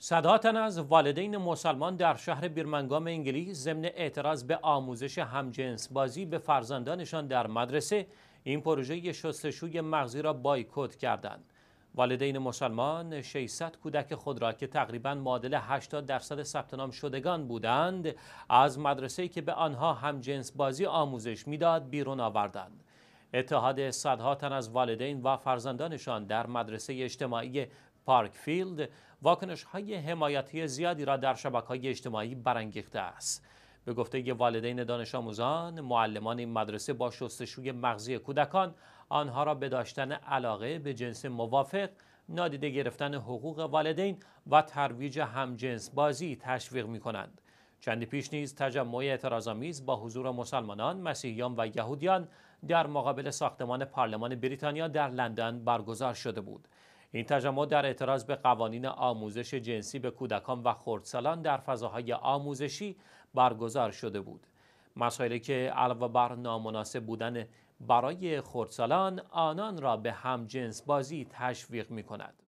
صدها تن از والدین مسلمان در شهر بیرمنگام انگلیس ضمن اعتراض به آموزش همجنس بازی به فرزندانشان در مدرسه این پروژه شستشوی مغزی را بایکوت کردند. والدین مسلمان 600 کودک خود را که تقریبا معادل 80 درصد ثبت نام شدگان بودند از مدرسه‌ای که به آنها همجنس بازی آموزش میداد بیرون آوردند. اتحاد صدها تن از والدین و فرزندانشان در مدرسه اجتماعی پارکفیلد واکنش های حمایتی زیادی را در شبکه های اجتماعی برانگیخته است. به گفته والدین دانش آموزان، معلمان این مدرسه با شستشوی مغزی کودکان آنها را به داشتن علاقه به جنس موافق، نادیده گرفتن حقوق والدین و ترویج همجنس بازی تشویق می کنند. چندی پیش نیز تجمع اعتراضآمیز با حضور مسلمانان، مسیحیان و یهودیان در مقابل ساختمان پارلمان بریتانیا در لندن برگزار شده بود. این تجمع در اعتراض به قوانین آموزش جنسی به کودکان و خردسالان در فضاهای آموزشی برگزار شده بود مسائلی که علاوه بر نامناسب بودن برای خردسالان آنان را به همجنس بازی تشویق می کند.